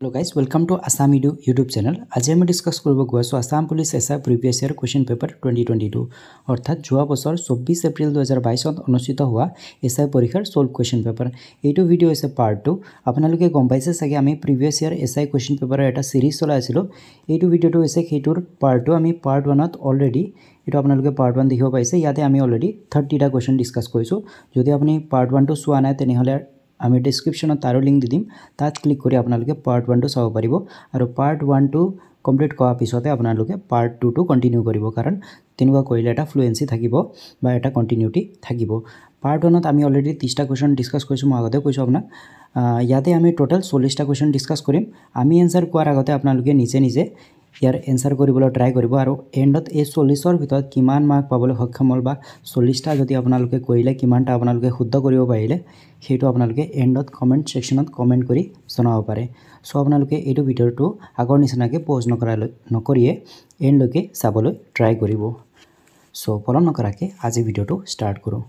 Hello' guys welcome to Assam edu YouTube channel আজি আমি discuss কৰিব গৈ আছোঁ আছাম পুলিচ এছাৰ previous year question paper twenty twenty two অৰ্থাৎ যোৱা বছৰ চৌব্বিছ এপ্ৰিল দুহেজাৰ বাইছত অনুষ্ঠিত হোৱা এছাই পৰীক্ষাৰ চল্ভ কুৱেশ্যন পেপাৰ এইটো ভিডিঅ' হৈছে পাৰ্ট টু আপোনালোকে গম পাইছে চাগে আমি প্ৰিভিয়াছ ইয়াৰ এছাই কুৱেশ্যন পেপাৰৰ এটা ছিৰিজ চলাই আছিলোঁ এইটো ভিডিঅ'টো হৈছে সেইটোৰ পাৰ্ট টু আমি পাৰ্ট ওৱানত অলৰেডি এইটো আপোনালোকে পাৰ্ট ওৱান দেখিব পাৰিছে ইয়াতে আমি অলৰেডি থাৰ্টিটা কুৱেশ্যন ডিছকাছ কৰিছোঁ যদি আপুনি পাৰ্ট ওৱানটো চোৱা নাই তেনেহ'লে আমি ডিছক্ৰিপশ্যনত তাৰো লিংক দি দিম তাত ক্লিক কৰি আপোনালোকে পাৰ্ট ওৱানটো চাব পাৰিব আৰু পাৰ্ট ওৱানটো কমপ্লিট কৰাৰ পিছতে আপোনালোকে পাৰ্ট টুটো কণ্টিনিউ কৰিব কাৰণ তেনেকুৱা কৰিলে এটা ফ্লুৱেঞ্চি থাকিব বা এটা কণ্টিনিউটি থাকিব পাৰ্ট ওৱানত আমি অলৰেডি ত্ৰিছটা কুৱেশ্যন ডিছকাছ কৰিছোঁ মই আগতে কৈছোঁ আপোনাক ইয়াতে আমি টোটেল চল্লিছটা কুৱেশ্যন ডিছকাছ কৰিম আমি এনচাৰ কোৱাৰ আগতে আপোনালোকে নিজে নিজে ইয়াৰ এনচাৰ কৰিবলৈ ট্ৰাই কৰিব আৰু এণ্ডত এই চল্লিছৰ ভিতৰত কিমান মাৰ্ক পাবলৈ সক্ষম হ'ল বা চল্লিছটা যদি আপোনালোকে কৰিলে কিমানটা আপোনালোকে শুদ্ধ কৰিব পাৰিলে সেইটো আপোনালোকে এণ্ডত কমেণ্ট ছেকশ্যনত কমেণ্ট কৰি জনাব পাৰে চ' আপোনালোকে এইটো ভিডিঅ'টো আগৰ নিচিনাকৈ প'ষ্ট নকৰালৈ নকৰিয়ে এণ্ডলৈকে চাবলৈ ট্ৰাই কৰিব চ' পলম নকৰাকৈ আজি ভিডিঅ'টো ষ্টাৰ্ট কৰোঁ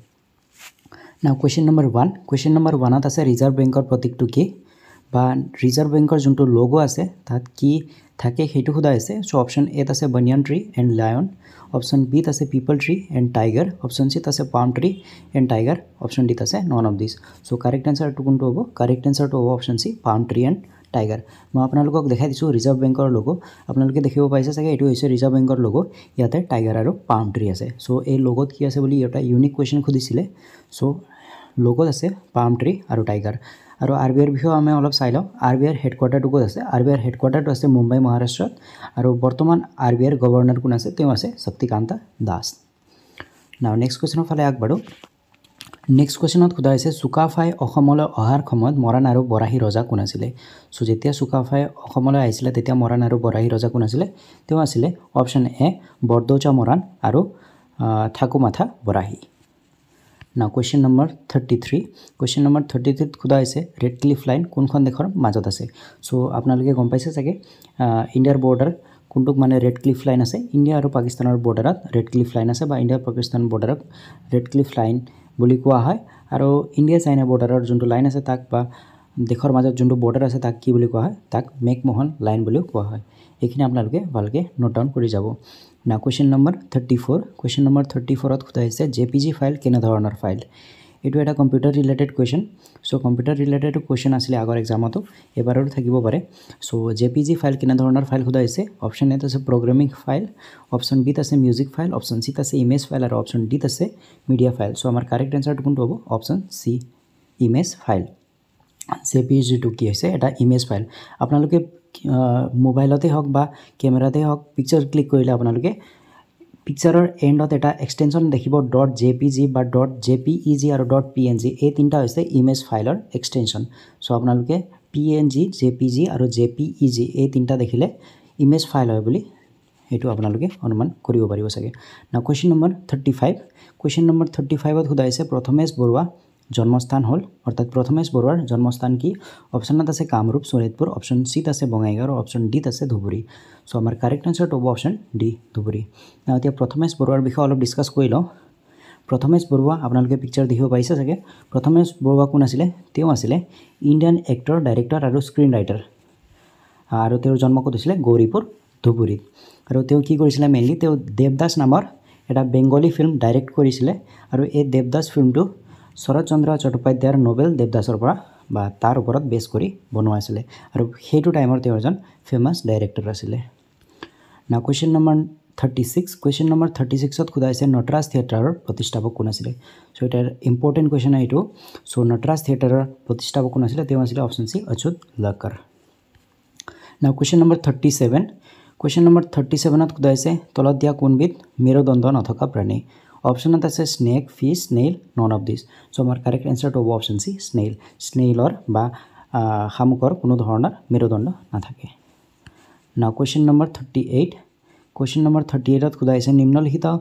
now question number one question number ওৱানত আছে ৰিজাৰ্ভ বেংকৰ প্ৰতীকটো কি বা ৰিজাৰ্ভ বেংকৰ যোনটো লগ' আছে তাত কি থাকে সেইটো সোধা হৈছে চ' অপশ্যন এত আছে banyan tree and lion option বিত আছে peepal tree and tiger option চিত আছে palm tree and tiger option ডিত আছে none of this so' correct এনচাৰটো কোনটো হ'ব কাৰেক্ট এনচাৰটো হ'ব option C palm tree and tiger মই আপোনালোকক দেখাই দিছোঁ ৰিজাৰ্ভ বেংকৰ লগো আপোনালোকে দেখিব পাইছে চাগে এইটো হৈছে ৰিজাৰ্ভ বেংকৰ লগো ইয়াতে টাইগাৰ আৰু পাম ট্ৰি আছে চ' এই লগত কি আছে বুলি এটা ইউনিক কুৱেশ্যন সুধিছিলে চ' লগত আছে পাম ট্ৰি আৰু টাইগাৰ আৰু আৰ বি আইৰ বিষয়েও আমি অলপ চাই লওঁ আৰ বি আইৰ হেডকোৱাৰ্টাৰটো ক'ত আছে আৰ বি আইৰ হেডকোৱাৰ্টাৰটো আছে মুম্বাই মহাৰাষ্ট্ৰত আৰু বৰ্তমান আৰ বি আইৰ গভৰ্ণৰ কোন আছে তেওঁ আছে শক্তিকান্ত দাস নাও নেক্সট কুৱেশ্যনৰ ফালে আগবাঢ়ো নেক্সট কুৱেশ্যনত সোধা হৈছে চুকাফাই অসমলৈ অহাৰ সময়ত মৰাণ আৰু বৰাহী ৰজা কোন আছিলে চ' যেতিয়া চুকাফাই অসমলৈ আহিছিলে তেতিয়া মৰাণ আৰু বৰাহী ৰজা কোন আছিলে তেওঁ আছিলে অপশ্যন এ বৰদৌজা মৰাণ আৰু থাকুমাথা বৰাহী now question number thirty three question number thirty থ্ৰীত সোধা হৈছে ৰেড ক্লিফ লাইন কোনখন দেশৰ মাজত আছে চ' আপোনালোকে গম পাইছে চাগে ইণ্ডিয়াৰ বৰ্ডাৰ কোনটোক মানে ৰেড ক্লিফ লাইন আছে ইণ্ডিয়া আৰু পাকিস্তানৰ বৰ্ডাৰত ৰেড ক্লিফ লাইন আছে বা ইণ্ডিয়া পাকিস্তান বৰ্ডাৰত ৰেড ক্লিফ লাইন বুলি কোৱা হয় আৰু ইণ্ডিয়া চাইনা বৰ্ডাৰৰ যোনটো লাইন আছে তাক বা দেশৰ মাজত যোনটো বৰ্ডাৰ আছে তাক কি বুলি কোৱা হয় তাক মেকমোহন লাইন বুলিও কোৱা হয় এইখিনি আপোনালোকে ভালকৈ নোট ডাউন কৰি যাব না question number thirty four question number thirty ফোরত কোথায় আছে জেপিজি ফাইল কেনে ধরনের ফাইল এইটা একটা computer related question so computer related question আসলে আগর এক্সামত এবারও থাকি পারে সো জেপিজি ফাইল কেনে ধরনের ফাইল সোধা হয়েছে অপশন এত আছে প্রোগ্রামিং ফাইল অপশন বিত আছে মিউজিক ফাইল অপশন সিত আছে ইমেজ ফাইল আর অপশন ডিত আছে মিডিয়া ফাইল সো আমার কারেক্ট অ্যান্সারটা কোনটা হবো অপশন সি ইমেজ ফাইল জেপিজিটো কি হয়েছে এটা ইমেজ ফাইল আপনাদের মোবাইলতে হওক বা কেমেৰাতে হওক পিকচাৰ ক্লিক কৰিলে আপোনালোকে পিকচাৰৰ এণ্ডত এটা এক্সটেনশ্যন দেখিব ডট জে পি জি বা dot J P E G আৰু ডট পি এন জি এই তিনিটা হৈছে ইমেজ ফাইলৰ এক্সটেনশ্যন চ' আপোনালোকে P N G J P G আৰু জে পি ই জি এই তিনিটা দেখিলে ইমেজ ফাইল হয় বুলি সেইটো আপোনালোকে অনুমান কৰিব পাৰিব চাগে ন question number thirty five question number thirty ফাইভত সোধা হৈছে প্ৰথমেশ বৰুৱা জন্মস্থান হ'ল অৰ্থাৎ প্ৰথমেশ বৰুৱাৰ জন্মস্থান কি অপশ্যনত আছে কামৰূপ শোণিতপুৰ অপশ্যন চিত আছে বঙাইগাঁও আৰু অপশ্যন ডিত আছে ধুবুৰী চ' আমাৰ কাৰেক্ট এনচাৰ হ'ব অপশ্যন ডি ধুবুৰী আৰু এতিয়া প্ৰথমেশ বৰুৱাৰ বিষয়ে অলপ ডিছকাছ কৰি লওঁ প্ৰথমেশ বৰুৱা আপোনালোকে পিকচাৰ দেখিব পাইছে চাগে প্ৰথমেশ বৰুৱা কোন আছিলে তেওঁ আছিলে ইণ্ডিয়ান এক্টৰ ডাইৰেক্টৰ আৰু স্ক্ৰীণ ৰাইটাৰ আৰু তেওঁৰ জন্ম ক'ত হৈছিলে গৌৰীপুৰ ধুবুৰীত আৰু তেওঁ কি কৰিছিলে মেইনলি তেওঁ দেৱদাস নামৰ এটা বেংগলী ফিল্ম ডাইৰেক্ট কৰিছিলে আৰু এই দেৱদাস ফিল্মটো শৰৎচন্দ্ৰ চট্টোপাধ্যায়ৰ নবেল দেৱদাসৰ পৰা বা তাৰ ওপৰত বেছ কৰি বনোৱা আছিলে আৰু সেইটো টাইমৰ তেওঁ এজন ফেমাছ ডাইৰেক্টৰ আছিলে না question number thirty six question number thirty ছিক্সত সোধা হৈছে নটৰাজ থিয়েটাৰৰ প্ৰতিষ্ঠাপক কোন আছিলে চ' এটাৰ ইম্পৰ্টেণ্ট কুৱেশ্যন আহ এইটো চ' নটৰাজ থিয়েটাৰৰ প্ৰতিষ্ঠাপক কোন আছিলে তেওঁ আছিলে অপশ্যন চি অচ্যুত লাকাৰ না question number thirty seven question number thirty ছেভেনত সোধা হৈছে তলত দিয়া কোনবিধ মেৰুদণ্ড নথকা প্ৰাণী option that says snake fish snail none of these so our correct answer to option c snail snail or ba hamukor kono dhoroner merudondo na thake now question number 38 question number 38 kuda aise nimnalikhita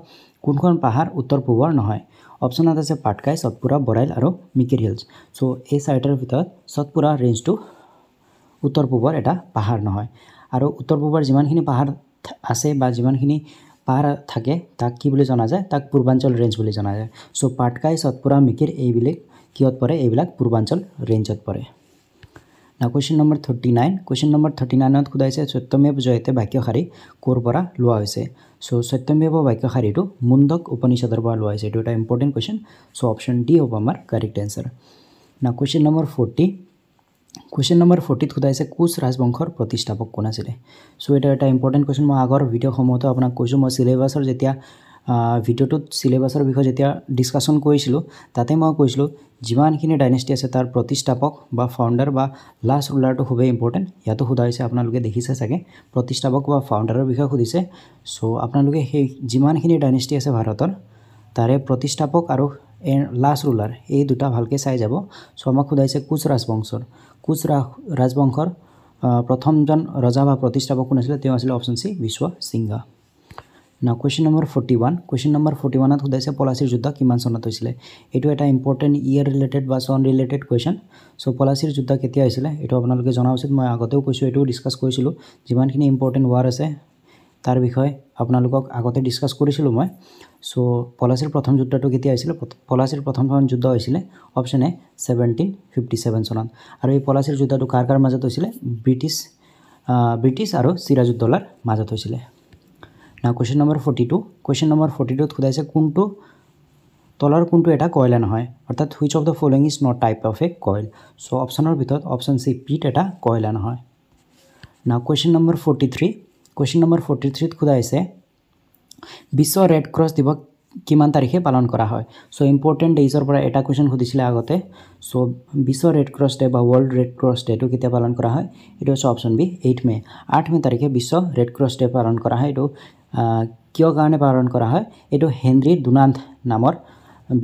kun kon pahar uttar purbor na hoy option that says patkai satpura borail aro mikir hills so a site er bitor satpura range to uttar purbor eta pahar na hoy aro uttar purbor jiman khini pahar ase ba jiman khini পাৰ থাকে তাক কি বুলি জনা যায় তাক পূৰ্বাঞ্চল range বুলি জনা যায় চ' পাটকাই সৎপুৰা মিকিৰ এইবিলাক কিয়ত পৰে এইবিলাক পূৰ্বাঞ্চল ৰেঞ্জত পৰে না question number thirty nine question number thirty নাইনত সোধাইছে সত্যমেৱ জয়তে বাক্যশাৰী ক'ৰ পৰা লোৱা হৈছে চ' সত্যমেৱ বাক্যশাৰীটো মুণ্ডক উপনিষদৰ পৰা লোৱা হৈছে এইটো এটা important question so' option D হ'ব আমাৰ কাৰেক্ট এনচাৰ না question number forty question number ফৰ্টিত সোধাইছে কোচ ৰাজবংশৰ প্ৰতিষ্ঠাপক কোন আছিলে চ' এইটো এটা ইম্পৰ্টেণ্ট কুৱেশ্যন মই আগৰ ভিডিঅ'সমূহতো আপোনাক কৈছোঁ মই চিলেবাছৰ যেতিয়া ভিডিঅ'টোত চিলেবাছৰ বিষয়ে যেতিয়া ডিছকাশ্যন কৰিছিলোঁ তাতে মই কৈছিলোঁ যিমানখিনি ডাইনেষ্টি আছে তাৰ প্ৰতিষ্ঠাপক বা ফাউণ্ডাৰ বা লাষ্ট ৰুলাৰটো খুবেই ইম্পৰ্টেণ্ট ইয়াতো সোধা হৈছে আপোনালোকে দেখিছে চাগে প্ৰতিষ্ঠাপক বা ফাউণ্ডাৰৰ বিষয়ে সুধিছে চ' আপোনালোকে সেই যিমানখিনি ডাইনেষ্টি আছে ভাৰতৰ তাৰে প্ৰতিষ্ঠাপক আৰু লাষ্ট ৰুলাৰ এই দুটা ভালকৈ চাই যাব চ' আমাক সোধাইছে কোচ ৰাজবংশৰ কোচ ৰাজবংশৰ প্ৰথমজন ৰজা বা প্ৰতিষ্ঠাপক কোন আছিলে তেওঁ আছিলে অপশ্যন চি বিশ্ব সিংহ ন question number forty one question number forty ওৱানত সোধাইছে পলাচীৰ যুদ্ধ কিমান চনত হৈছিলে এইটো এটা ইম্পৰ্টেণ্ট ইয়েৰ ৰিলেটেড বা চন ৰিলেটেড কুৱেশ্যন চ' পলাচীৰ যুদ্ধ কেতিয়া হৈছিলে এইটো আপোনালোকে জনা উচিত মই আগতেও কৈছোঁ এইটোও ডিছকাছ কৰিছিলোঁ যিমানখিনি ইম্পৰ্টেণ্ট ৱাৰ আছে তাৰ বিষয়ে আপোনালোকক আগতে ডিছকাছ কৰিছিলোঁ মই চ' পলাচীৰ প্ৰথম যুদ্ধটো কেতিয়া হৈছিলে পলাচীৰ প্ৰথম যুদ্ধ হৈছিলে option A seventeen fifty seven চনত আৰু এই পলাচীৰ যুদ্ধটো কাৰ কাৰ মাজত হৈছিলে ব্ৰিটিছ ব্ৰিটিছ আৰু চিৰাজুদ্দোলাৰ মাজত হৈছিলে না question number forty two question number forty টুত সোধাইছে কোনটো তলৰ কোনটো এটা কয়লা নহয় অৰ্থাৎ which of the following is not type of a coal so' অপশ্যনৰ ভিতৰত অপশ্যন চি পিট এটা কয়লা নহয় না question number forty three question number forty থ্ৰীত সোধা হৈছে বিশ্ব ৰেড ক্ৰছ দিৱস কিমান তাৰিখে পালন কৰা হয় চ' ইম্পৰ্টেণ্ট ডেইজৰ পৰা এটা কুৱেশ্যন সুধিছিলে আগতে চ' বিশ্ব ৰেড ক্ৰছ ডে' বা ৱৰ্ল্ড ৰেড ক্ৰছ ডে'টো কেতিয়া পালন কৰা হয় এইটো হৈছে অপশ্যন বি এইট মে' আঠ মে' তাৰিখে বিশ্ব ৰেড ক্ৰছ ডে' পালন কৰা হয় এইটো কিয় কাৰণে পালন কৰা হয় এইটো হেনৰি ডুনাণ্ড নামৰ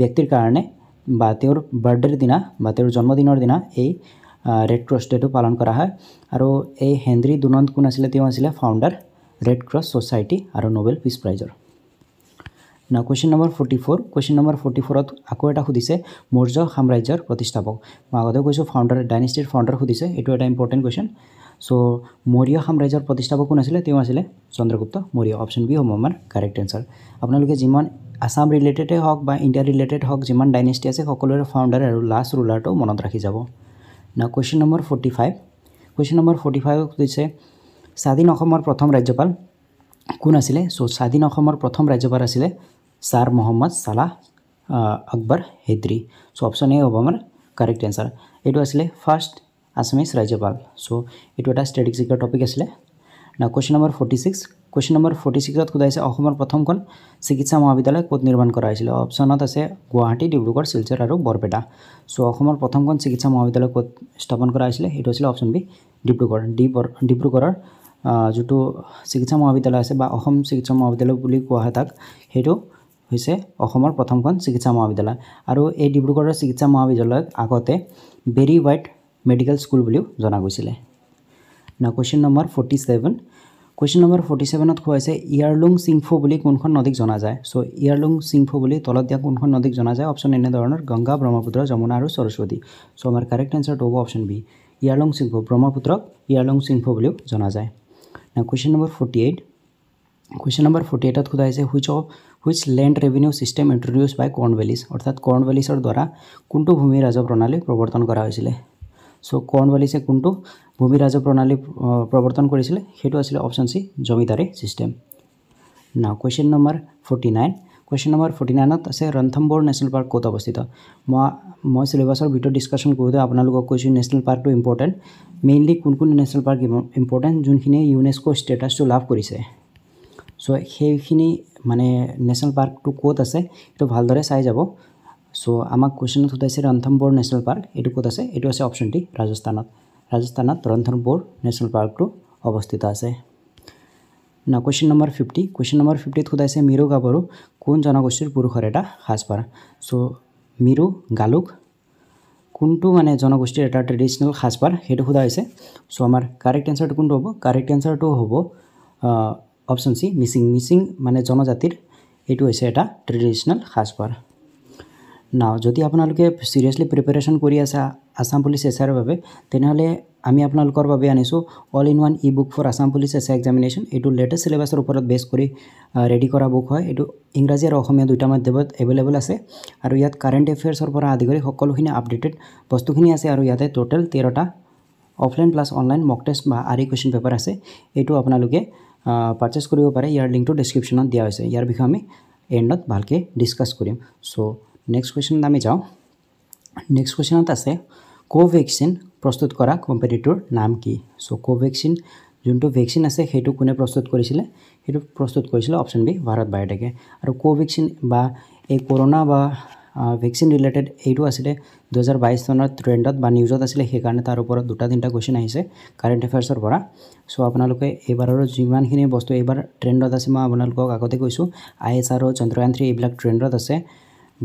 ব্যক্তিৰ কাৰণে বা তেওঁৰ বাৰ্থডে'ৰ দিনা বা তেওঁৰ জন্মদিনৰ দিনা এই ৰেড ক্ৰছ ডেটো পালন কৰা হয় আৰু এই হেনৰি দুনন্দ কোন আছিলে তেওঁ আছিলে ফাউণ্ডাৰ ৰেড ক্ৰছ ছ'চাইটি আৰু নবেল পিচ প্ৰাইজৰ ন question number forty four question number forty ফ'ৰত আকৌ এটা সুধিছে মৌৰ্য সাম্ৰাজ্যৰ প্ৰতিষ্ঠাপক মই আগতে কৈছোঁ ফাউণ্ডাৰ ডাইনেষ্টিৰ ফাউণ্ডাৰ সুধিছে এইটো এটা ইম্পৰ্টেণ্ট কুৱেশ্যন চ' মৌৰ্য সাম্ৰাজ্যৰ প্ৰতিষ্ঠাপক কোন আছিলে তেওঁ আছিলে চন্দ্ৰগুপ্ত মৌৰ্য অপশ্যন বি হ'ব আমাৰ কাৰেক্ট এনচাৰ আপোনালোকে যিমান আছাম ৰিলেটেডে হওক বা ইণ্ডিয়া ৰিলেটেড হওক যিমান ডাইনেষ্টি আছে সকলোৰে ফাউণ্ডাৰ আৰু লাষ্ট ৰুলাৰটো মনত ৰাখি যাব না question number forty five question number forty ফাইভক দিছে স্বাধীন অসমৰ প্ৰথম ৰাজ্যপাল কোন আছিলে চ' স্বাধীন অসমৰ প্ৰথম ৰাজ্যপাল আছিলে sir Muhammad Saleh Akbar Hydari so' option A হ'ব আমাৰ কাৰেক্ট এনচাৰ এইটো আছিলে ফাৰ্ষ্ট আছামিজ ৰাজ্যপাল চ' এইটো এটা ষ্টেটিক্সিকৰ টপিক আছিলে না question number forty six question number forty ছিক্সত সোধাইছে অসমৰ প্ৰথমখন চিকিৎসা মহাবিদ্যালয় ক'ত নিৰ্মাণ কৰা হৈছিলে অপশ্যনত আছে গুৱাহাটী ডিব্ৰুগড় শিলচৰ আৰু বৰপেটা চ' অসমৰ প্ৰথমখন চিকিৎসা মহাবিদ্যালয় ক'ত স্থাপন কৰা হৈছিলে সেইটো হৈছিলে অপশ্যন বি ডিব্ৰুগড় ডিবৰ ডিব্ৰুগড়ৰ যিটো চিকিৎসা মহাবিদ্যালয় আছে বা অসম চিকিৎসা মহাবিদ্যালয় বুলি কোৱা হয় তাক সেইটো হৈছে অসমৰ প্ৰথমখন চিকিৎসা মহাবিদ্যালয় আৰু এই ডিব্ৰুগড়ৰ চিকিৎসা মহাবিদ্যালয়ক আগতে বেৰি হোৱাইট মেডিকেল স্কুল বুলিও জনা গৈছিলে না question number forty seven question number forty ছেভেনত কোৱা হৈছে ইয়াৰলুং চিংফু বুলি কোনখন নদীক জনা যায় চ' ইয়াৰলুং চিংফু বুলি তলত দিয়া কোনখন নদীক জনা যায় অপশ্যন এনেধৰণৰ গংগা ব্ৰহ্মপুত্ৰ যমুনা আৰু সৰস্বতী চ' আমাৰ কাৰেক্ট এনচাৰটো হ'ব অপশ্যন বি ইয়াৰলং চিংফু ব্ৰহ্মপুত্ৰক ইয়াৰলং চিংফু বুলিও জনা যায় না question number forty eight question number forty এইটত সোধা হৈছে which of which land revenue system introduced by Cornwallis অৰ্থাৎ কৰ্ণভেলিছৰ দ্বাৰা কোনটো ভূমি ৰাজ প্ৰণালী প্ৰৱৰ্তন কৰা হৈছিলে চ' কৰ্ণৱালিছে কোনটো ভূমি ৰাজ প্ৰণালী প্ৰৱৰ্তন কৰিছিলে সেইটো আছিলে অপশ্যন চি জমিদাৰী ছিষ্টেম না question number forty nine question number forty নাইনত আছে ৰন্থমবোৰ নেশ্যনেল পাৰ্ক ক'ত অৱস্থিত মই মই চিলেবাছৰ ভিতৰত ডিছকাশ্যন কৰোঁতে আপোনালোকক কৈছোঁ নেশ্যনেল পাৰ্কটো ইম্পৰ্টেণ্ট মেইনলি কোন কোন নেশ্যনেল পাৰ্ক ইম্পৰ্টেণ্ট যোনখিনিয়ে ইউনেস্ক' ষ্টেটাছটো লাভ কৰিছে চ' সেইখিনি মানে নেশ্যনেল পাৰ্কটো ক'ত আছে সেইটো ভালদৰে চাই যাব চ' আমাক কুৱেশ্যনত সোধাইছে ৰন্থমপুৰ নেশ্যনেল পাৰ্ক এইটো ক'ত আছে এইটো আছে অপশ্যন ডি ৰাজস্থানত ৰাজস্থানত ৰন্থমপুৰ নেশ্যনেল পাৰ্কটো অৱস্থিত আছে ন question number fifty question number ফিফটিত সোধাইছে মিৰু গাভৰু কোন জনগোষ্ঠীৰ পুৰুষৰ এটা সাজপাৰ চ' মিৰু গালুক কোনটো মানে জনগোষ্ঠীৰ এটা ট্ৰেডিশ্যনেল সাজপাৰ সেইটো সোধা হৈছে চ' আমাৰ কাৰেক্ট এনচাৰটো কোনটো হ'ব কাৰেক্ট এনচাৰটো হ'ব অপশ্যন চি মিচিং মিচিং মানে জনজাতিৰ এইটো হৈছে এটা ট্ৰেডিশ্যনেল সাজপাৰ নাও যদি আপোনালোকে ছিৰিয়াছলি প্ৰিপেৰেশ্যন কৰি আছা আছাম পুলিচ এছ আইৰ বাবে তেনেহ'লে আমি আপোনালোকৰ বাবে আনিছোঁ all in one e book for Assam police S I examination এইটো লেটেষ্ট চিলেবাছৰ ওপৰত বেছ কৰি ৰেডি কৰা বুক হয় এইটো ইংৰাজী আৰু অসমীয়া দুটা মাধ্যমত এভেইলেবল আছে আৰু ইয়াত কাৰেণ্ট এফেয়াৰ্ছৰ পৰা আদি কৰি সকলোখিনি আপডেটেড বস্তুখিনি আছে আৰু ইয়াতে ট'টেল তেৰটা offline plus online mock test বা আৰি কুৱেশ্যন পেপাৰ আছে এইটো আপোনালোকে পাৰ্চেছ কৰিব পাৰে ইয়াৰ লিংকটো ডেছক্ৰিপশ্যনত দিয়া হৈছে ইয়াৰ বিষয়ে আমি এণ্ডত ভালকৈ ডিছকাছ কৰিম চ' নেক্সট কুৱেশ্যনত আমি যাওঁ নেক্সট কুৱেশ্যনত আছে কোভেক্সিন প্ৰস্তুত কৰা কোম্পানীটোৰ নাম কি চ' কোভেক্সিন যোনটো ভেকচিন আছে সেইটো কোনে প্ৰস্তুত কৰিছিলে সেইটো প্ৰস্তুত কৰিছিলে অপশ্যন বি ভাৰত বায়'টেকে আৰু কোভেক্সিন বা এই কৰোণা বা ভেকচিন ৰিলেটেড এইটো আছিলে দুহেজাৰ বাইছ চনত ট্ৰেণ্ডত বা নিউজত আছিলে সেইকাৰণে তাৰ ওপৰত দুটা তিনিটা কুৱেশ্যন আহিছে কাৰেণ্ট এফেয়াৰ্ছৰ পৰা চ' আপোনালোকে এইবাৰৰ যিমানখিনি বস্তু এইবাৰ ট্ৰেণ্ডত আছে মই আপোনালোকক আগতে কৈছোঁ I S R O' Chandrayaan three এইবিলাক ট্ৰেণ্ডত আছে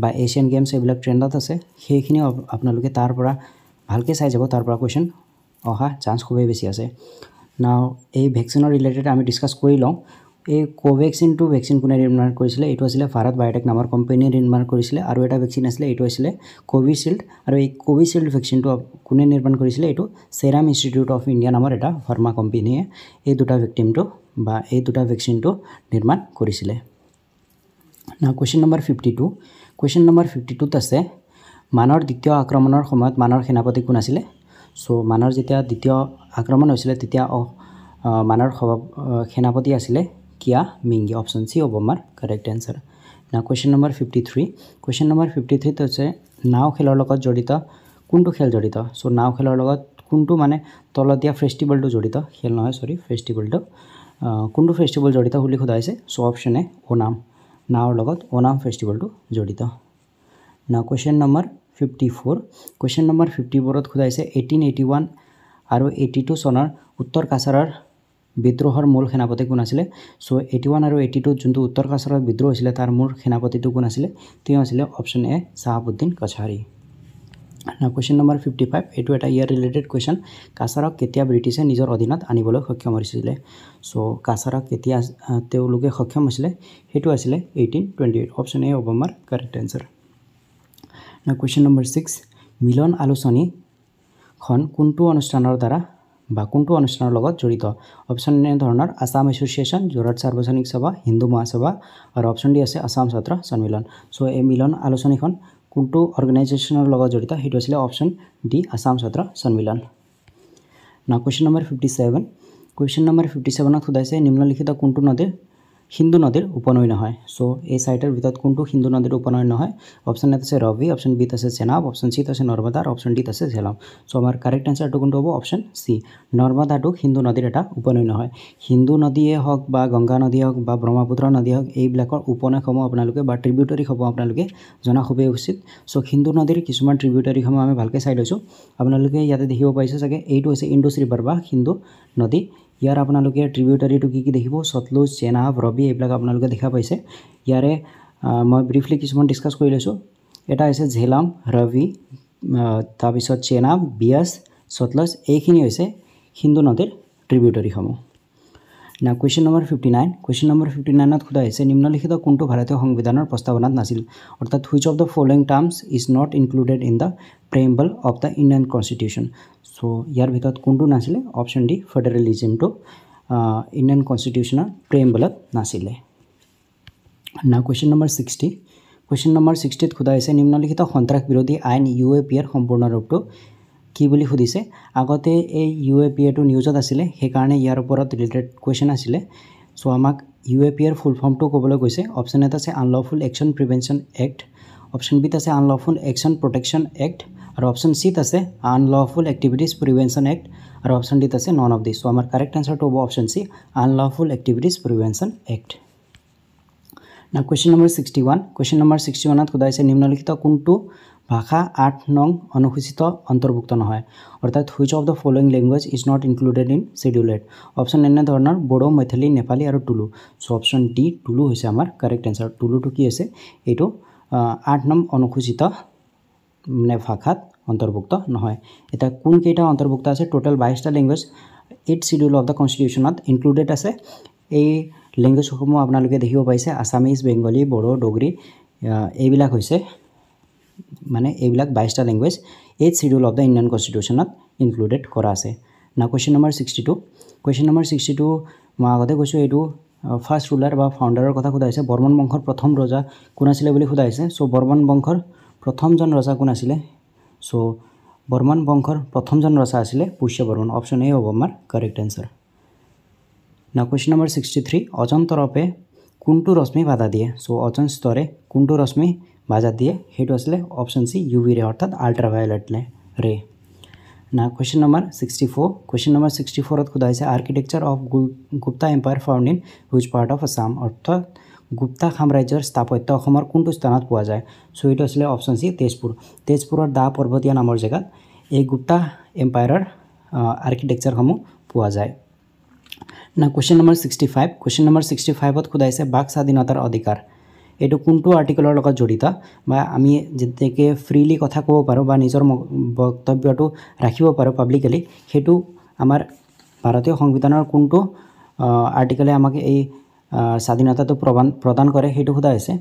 বা এছিয়ান গেমছ এইবিলাক ট্ৰেণ্ডত আছে সেইখিনিও আপোনালোকে তাৰ পৰা ভালকৈ চাই যাব তাৰ পৰা কুৱেশ্যন অহা চান্স খুবেই বেছি আছে নাও এই ভেকচিনৰ ৰিলেটেড আমি ডিছকাছ কৰি লওঁ এই কোভেক্সিনটো ভেকচিন কোনে নিৰ্মাণ কৰিছিলে এইটো আছিলে ভাৰত বায়'টেক নামৰ কোম্পেনীয়ে নিৰ্মাণ কৰিছিলে আৰু এটা ভেকচিন আছিলে এইটো আছিলে কোভিচিল্ড আৰু এই কোভিচিল্ড ভেকচিনটো কোনে নিৰ্মাণ কৰিছিলে এইটো চেৰাম ইনষ্টিটিউট অফ ইণ্ডিয়া নামৰ এটা ফাৰ্মা কোম্পেনীয়ে এই দুটা ভেকটিমটো বা এই দুটা ভেকচিনটো নিৰ্মাণ কৰিছিলে question number fifty two question number fifty টুত আছে মানৰ দ্বিতীয় আক্ৰমণৰ সময়ত মানৰ সেনাপতি কোন আছিলে চ' মানৰ যেতিয়া দ্বিতীয় আক্ৰমণ হৈছিলে তেতিয়া মানৰ সভা সেনাপতি আছিলে কিয়া মিংগি অপশ্যন চি হ'ব আমাৰ কাৰেক্ট এনচাৰ না question number fifty three question number fifty থ্ৰীত হৈছে নাও খেলৰ লগত জড়িত কোনটো খেল জড়িত চ' নাও খেলৰ লগত কোনটো মানে তলত দিয়া ফেষ্টিভেলটো জড়িত খেল নহয় চৰি ফেষ্টিভেলটো কোনটো ফেষ্টিভেল জড়িত বুলি সোধা হৈছে চ' অপশ্যনে অ' নাম নাওৰ লগত অনাম ফেষ্টিভেলটো জড়িত না question number fifty four question number fifty ফ'ৰত সোধাইছে এইটিন এইটি ওৱান আৰু এইটি টু চনৰ উত্তৰ কাছাৰৰ বিদ্ৰোহৰ মূল সেনাপতি কোন আছিলে চ' এইটি ওৱান আৰু এইটি টুত যোনটো উত্তৰ কাছাৰৰ বিদ্ৰোহ হৈছিলে তাৰ মূল সেনাপতিটো কোন আছিলে তেওঁ আছিলে option A Sahabuddin Kachari question number fifty five এইটো এটা ইয়াৰ ৰিলেটেড কুৱেশ্যন কাছাৰক কেতিয়া ব্ৰিটিছে নিজৰ অধীনত আনিবলৈ সক্ষম হৈছিলে চ' কাছাৰক কেতিয়া তেওঁলোকে সক্ষম হৈছিলে সেইটো আছিলে eighteen twenty eight option A হ'ব আমাৰ correct answer question number six মিলন আলোচনীখন কোনটো অনুষ্ঠানৰ দ্বাৰা বা কোনটো অনুষ্ঠানৰ লগত জড়িত অপশ্যন এনেধৰণৰ আছাম এছ'চিয়েশ্যন যোৰহাট সাৰ্বজনীন সভা হিন্দু মহাসভা আৰু অপশ্যন ডি আছে আছাম ছাত্ৰ সন্মিলন চ' এই মিলন আলোচনীখন কোনটো অৰ্গেনাইজেশ্যনৰ লগত জড়িত সেইটো আছিলে অপশ্যন ডি আছাম ছাত্ৰ সন্মিলন না question number fifty seven question number fifty ছেভেনত সোধাইছে নিম্নলিখিত কোনটো নদী হিন্দু নদীৰ উপনৈ নহয় চ' এই চাইডৰ ভিতৰত কোনটো হিন্দু নদীৰ উপনৈ নহয় অপশ্যন এত আছে ৰবি অপশ্যন বিত আছে চেনাব অপশ্যন চিত আছে নৰ্মদা আৰু অপশ্যন ডিত আছে ঝেলাম চ' আমাৰ কাৰেক্ট এনচাৰটো কোনটো হ'ব অপশ্যন চি নৰ্মদাটো হিন্দু নদীৰ এটা উপনৈ নহয় হিন্দু নদীয়ে হওক বা গংগা নদী হওক বা ব্ৰহ্মপুত্ৰ নদী হওক এইবিলাকৰ উপনৈসমূহ আপোনালোকে বা ট্ৰিবিউটৰীসমূহ আপোনালোকে জনা খুবেই উচিত চ' হিন্দু নদীৰ কিছুমান ট্ৰিবিউটৰীসমূহ আমি ভালকৈ চাই লৈছোঁ আপোনালোকে ইয়াতে দেখিব পাৰিছে চাগে এইটো হৈছে ইণ্ডোশ্ৰীবাৰ বা হিন্দু নদী ইয়াৰ আপোনালোকে ট্ৰিবিউটাৰীটো কি কি দেখিব সতলুজ চেনাব ৰবি এইবিলাক আপোনালোকে দেখা পাইছে ইয়াৰে মই ব্ৰিফলি কিছুমান ডিছকাছ কৰি লৈছোঁ এটা হৈছে ঝেলাম ৰবি তাৰপিছত চেনাব বিয়াছ সতলজ এইখিনি হৈছে হিন্দু নদীৰ ট্ৰিবিউটাৰীসমূহ না question number fifty nine question number fifty নাইনত সোধা হৈছে নিম্নলিখিত কোনটো ভাৰতীয় সংবিধানৰ প্ৰস্তাৱনাত নাছিল অৰ্থাৎ which of the following terms is not included in the preamble of the Indian constitution so' ইয়াৰ ভিতৰত কোনটো নাছিলে অপশ্যন ডি ফেডাৰেলিজিমটো ইণ্ডিয়ান কনষ্টিটিউশ্যনৰ প্ৰেম্বলত নাছিলে না question number sixty question number ছিক্সটিত সোধা হৈছে নিম্নলিখিত সন্ত্ৰাস বিৰোধী আইন ইউ এ পি এৰ সম্পূৰ্ণ ৰূপটো কি বুলি সুধিছে আগতে এই ইউ এ পি এটো নিউজত আছিলে সেইকাৰণে ইয়াৰ ওপৰত ৰিলেটেড কুৱেশ্যন আছিলে চ' আমাক ইউ এ পি এৰ ফুল ফৰ্মটো ক'বলৈ কৈছে অপশ্যন এটা আছে unlawful action prevention act option বিত আছে আনলফুল একশ্যন প্ৰটেকশ্যন এক্ট আৰু অপশ্যন চিত আছে আনলফুল এক্টিভিটিজ প্ৰিভেনশ্যন এক্ট আৰু অপশ্যন ডিত আছে নন অফ দি চ' আমাৰ কাৰেক্ট আনচাৰটো হ'ব option C unlawful activities prevention act না question number sixty one question number sixty ওৱানত সোধাইছে নিম্নলিখিত কোনটো ভাষা আঠ নং অনুসূচিত অন্তৰ্ভুক্ত নহয় অৰ্থাৎ which of the following language is not included in scheduled option এনেধৰণৰ বড়ো মৈথালী নেপালী আৰু টুলু চ' অপশ্যন ডি টুলু হৈছে আমাৰ কাৰেক্ট এনচাৰ টুলুটো কি আছে এইটো আঠ নং অনুসূচিত মানে ভাষাত অন্তৰ্ভুক্ত নহয় এতিয়া কোনকেইটা অন্তৰ্ভুক্ত আছে টোটেল বাইছটা language eight schedule of the কনষ্টিটিউশ্যনত ইনক্লুডেড আছে এই লেংগুৱেজসমূহ আপোনালোকে দেখিব পাইছে আছামিজ বেংগলী বড়ো ডগৰী এইবিলাক হৈছে মানে এইবিলাক বাইছটা language eight schedule of the Indian কনষ্টিটিউশ্যনত ইনক্লুডেড কৰা আছে না question number sixty two question number sixty two মই আগতে কৈছোঁ এইটো ফাৰ্ষ্ট ৰুলাৰ বা ফাউণ্ডাৰৰ কথা সোধাইছে বৰ্মন বংশৰ প্ৰথম ৰজা কোন আছিলে বুলি সোধাইছে চ' বৰ্মন বংশৰ প্ৰথমজন ৰজা কোন আছিলে চ' বৰ্মন বংশৰ প্ৰথমজন ৰজা আছিলে পুষ্য বৰ্মন অপশ্যন এই হ'ব আমাৰ কাৰেক্ট এনচাৰ না কুৱেশ্যন নম্বৰ ছিক্সটি থ্ৰী অজন্তৰপে কোনটো ৰশ্মি বাধা দিয়ে চ' অজন স্তৰে কোনটো ৰশ্মি মাজাত দিয়ে সেইটো আছিলে অপশ্যন চি ইউ ভি ৰে অৰ্থাৎ আল্ট্ৰা ভায়লেট ৰে না question number sixty four question number sixty ফ'ৰত সোধা হৈছে architecture of Gupta empire found in which part of Assam অৰ্থাৎ গুপ্তা সাম্ৰাজ্যৰ স্থাপত্য অসমৰ কোনটো স্থানত পোৱা যায় চ' এইটো আছিলে অপশ্যন চি তেজপুৰ তেজপুৰৰ দা পৰ্বতীয়া নামৰ জেগাত এই গুপ্তা এম্পায়াৰৰ আৰ্কিটেকচাৰসমূহ পোৱা যায় না question number sixty five question number sixty ফাইভত সোধাইছে বাক স্বাধীনতাৰ অধিকাৰ এইটো কোনটো আৰ্টিকেলৰ লগত জড়িত বা আমি যেনেকৈ ফ্ৰীলি কথা ক'ব পাৰোঁ বা নিজৰ বক্তব্যটো ৰাখিব পাৰোঁ পাব্লিকেলি সেইটো আমাৰ ভাৰতীয় সংবিধানৰ কোনটো আৰ্টিকেলে আমাক এই স্বাধীনতাটো প্ৰমাণ প্ৰদান কৰে সেইটো সোধা হৈছে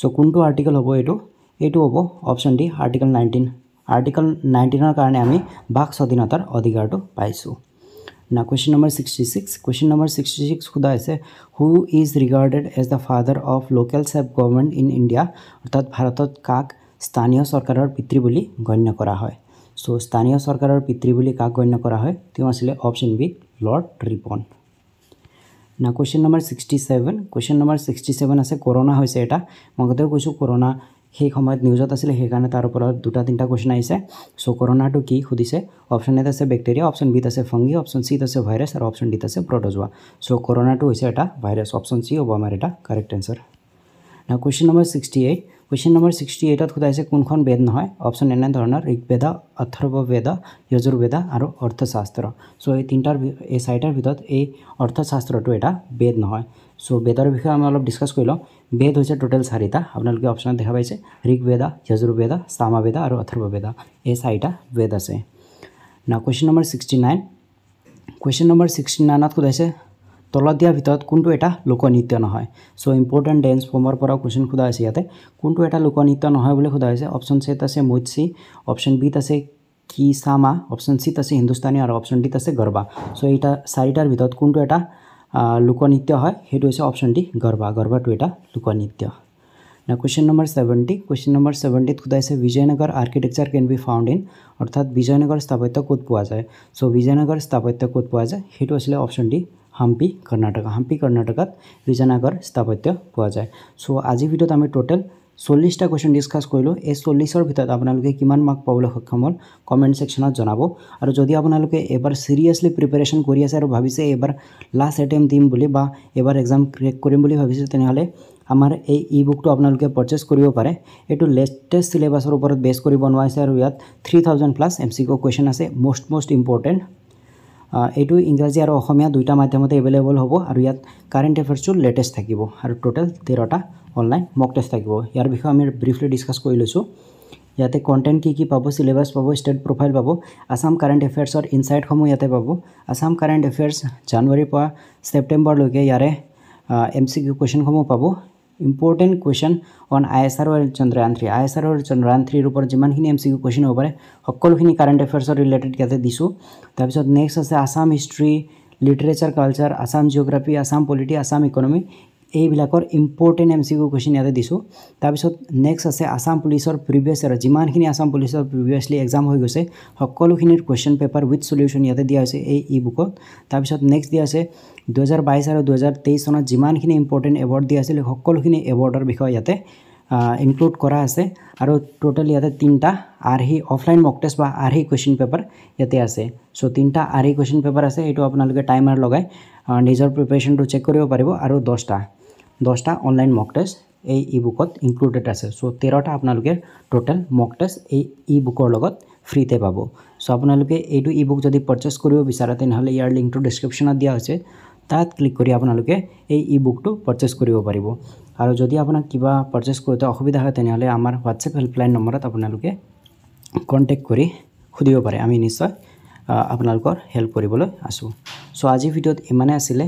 চ' কোনটো আৰ্টিকেল হ'ব এইটো এইটো হ'ব option D article nineteen article নাইণ্টিনৰ কাৰণে আমি বাক স্বাধীনতাৰ অধিকাৰটো পাইছোঁ Now question number 66. Question number 66 खुदा ऐसे who is regarded as the father of local self-government in India अर्थात भारतत काक स्थानीय सरकारर पितृ बुली गण्य करा हाय सो स्थानीय सरकारर पितृ बुली काक गण्य करा हाय तो आसीले ऑप्शन बी लॉर्ड रिपन ना क्वेश्चन नंबर 67 क्वेश्चन नंबर 67 আছে कोरोना होइसे एटा मगदे कुछ कोरोना সেই সময়ত নিউজত আছিলে সেইকাৰণে তাৰ ওপৰত দুটা তিনিটা কুৱেশ্যন আহিছে চ' কৰোণাটো কি সুধিছে অপশ্যন এত আছে বেক্টেৰিয়া অপশ্যন বিত আছে ফংগি অপশ্যন চিত আছে ভাইৰাছ আৰু অপশ্যন ডিত আছে প্ৰট'জোৱা চ' কৰোণাটো হৈছে এটা ভাইৰাছ অপশ্যন চি হ'ব আমাৰ এটা কাৰেক্ট এনচাৰ না question number sixty eight question number sixty এইটত সোধাইছে কোনখন বেদ নহয় অপশ্যন এনেধৰণৰ ঋগবেদ অথৰ্ববেদ যজুৰ্বেদ আৰু অৰ্থশাস্ত্ৰ চ' এই তিনিটাৰ এই চাৰিটাৰ ভিতৰত এই অৰ্থশাস্ত্ৰটো এটা বেদ নহয় চ' বেদৰ বিষয়ে আমি অলপ ডিছকাছ কৰি লওঁ বেদ হৈছে টোটেল চাৰিটা আপোনালোকে অপশ্যনত দেখা পাইছে ঋগবেদা যজুৰ্বেদা স্তামাবেদা আৰু অথৰ্ববেদা এই চাৰিটা বেদ আছে না question number sixty nine question number sixty নাইনত সোধাইছে তলত দিয়াৰ ভিতৰত কোনটো এটা লোকনৃত্য নহয় চ' ইম্পৰ্টেণ্ট ডেন্স ফৰ্মৰ পৰাও কুৱেশ্যন সোধা হৈছে ইয়াতে কোনটো এটা লোকনৃত্য নহয় বুলি সোধা হৈছে অপশ্যন চেত আছে মৈচি অপশ্যন বিত আছে কি চামা অপশ্যন চিত আছে হিন্দুস্তানী আৰু অপশ্যন ডিত আছে গৰবা চ' এইটা চাৰিটাৰ ভিতৰত কোনটো এটা লোকনৃত্য হয় সেইটো হৈছে অপশ্যন ডি গৰ্বা গৰ্বাটো এটা লোকনৃত্য না question number seventy question number ছেভেণ্টিত সোধা হৈছে Vijayanagara architecture can be found in অৰ্থাৎ বিজয়নগৰ স্থাপত্য ক'ত পোৱা যায় চ' বিজয়নগৰ স্থাপত্য ক'ত পোৱা যায় সেইটো আছিলে অপশ্যন ডি হাম্পি কৰ্ণাটক হাম্পি কৰ্ণাটকত বিজয়নগৰ স্থাপত্য পোৱা যায় চ' আজিৰ ভিডিঅ'ত আমি ট'টেল চল্লিছটা কুৱেশ্যন ডিছকাছ কৰিলোঁ এই চল্লিছৰ ভিতৰত আপোনালোকে কিমান মাৰ্ক পাবলৈ সক্ষম হ'ল কমেণ্ট ছেকশ্যনত জনাব আৰু যদি আপোনালোকে এবাৰ ছিৰিয়াছলি প্ৰিপেৰেশ্যন কৰি আছে আৰু ভাবিছে এইবাৰ লাষ্ট এটেম্প দিম বুলি বা এইবাৰ এক্সাম ক্ৰেক কৰিম বুলি ভাবিছে তেনেহ'লে আমাৰ এই ই বুকটো আপোনালোকে পাৰ্চেছ কৰিব পাৰে এইটো লেটেষ্ট চিলেবাছৰ ওপৰত বেছ কৰিব নোৱাৰিছে আৰু ইয়াত three thousand plus M C Q question আছে মষ্ট মষ্ট ইম্পৰ্টেণ্ট এইটো ইংৰাজী আৰু অসমীয়া দুইটা মাধ্যমতে এভেইলেবল হ'ব আৰু ইয়াত কাৰেণ্ট এফেয়াৰ্ছটো লেটেষ্ট থাকিব আৰু টোটেল তেৰটা অনলাইন মক টেষ্ট থাকিব ইয়াৰ বিষয়ে আমি ব্ৰিফলি ডিছকাছ কৰি লৈছোঁ ইয়াতে কণ্টেণ্ট কি কি পাব চিলেবাছ পাব ষ্টেট প্ৰফাইল পাব আছাম কাৰেণ্ট এফেয়াৰ্ছৰ ইনচাইটসমূহ ইয়াতে পাব আছাম কাৰেণ্ট এফেয়াৰ্ছ জানুৱাৰীৰ পৰা ছেপ্টেম্বৰলৈকে ইয়াৰে এম চি কিউ কুৱেশ্যনসমূহ পাব important question on I S R আৰু Chandrayaan three I S R আৰু চন্দ্ৰয়ান থ্ৰীৰ ওপৰত যিমানখিনি এম চি কিউ কুৱেশ্যন হ'ব পাৰে সকলোখিনি কাৰেণ্ট এফেয়াৰ্ছৰ ৰিলেটেড ইয়াতে দিছোঁ তাৰপিছত নেক্সট আছে Assam history literature culture Assam geography Assam polity Assam economy এইবিলাকৰ important M C Q question ইয়াতে দিছোঁ তাৰপিছত নেক্সট আছে আছাম পুলিচৰ প্ৰিভিয়াছ ইয়েৰ যিমানখিনি আছাম পুলিচৰ প্ৰিভিয়াছলি এক্সাম হৈ গৈছে সকলোখিনিৰ কুৱেশ্যন পেপাৰ উইথ চলিউশ্যন ইয়াতে দিয়া হৈছে এই ই বুকত তাৰপিছত নেক্সট দিয়া আছে দুহেজাৰ বাইছ আৰু দুহেজাৰ তেইছ চনত যিমানখিনি ইম্পৰ্টেণ্ট এৱাৰ্ড দিয়া আছিল সকলোখিনি এৱাৰ্ডৰ বিষয়ে ইয়াতে ইনক্লুড কৰা আছে আৰু টোটেল ইয়াতে তিনিটা আৰ্হি অফলাইন মক টেষ্ট বা আৰ্হি কুৱেশ্যন পেপাৰ ইয়াতে আছে চ' তিনিটা আৰ্হি কুৱেশ্যন পেপাৰ আছে এইটো আপোনালোকে টাইমাৰ লগাই নিজৰ প্ৰিপেৰেশ্যনটো চেক কৰিব পাৰিব আৰু দহটা দহটা অনলাইন মক টেষ্ট এই ই বুকত ইনক্লুডেড আছে সো তেরোটা আপনাদের টোটাল মক টেষ্ট এই ই বুকর ফ্রিতে পাব সো আপনাদের এই ই বুক যদি পার্চেস করব বিচারা তেহলে ইয়ার লিঙ্কটা ডিসক্রিপশনত দিয়া আছে তাত ক্লিক করে আপনাদের এই ই বুকটো পার্চেস করব পার আর যদি আপনার কিবা পার্চেস করতে অসুবিধা হয় তেহলে আমার হোয়াটসঅ্যাপ হেল্পলাইন নম্বরত আপনাদের কন্টেক্ট করে সুদিব পারে আমি নিশ্চয় আপনার হেল্প করবলে আসো সো আজি ভিডিওত ইমানে আসলে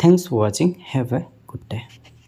thanks for watching have a कुत्ते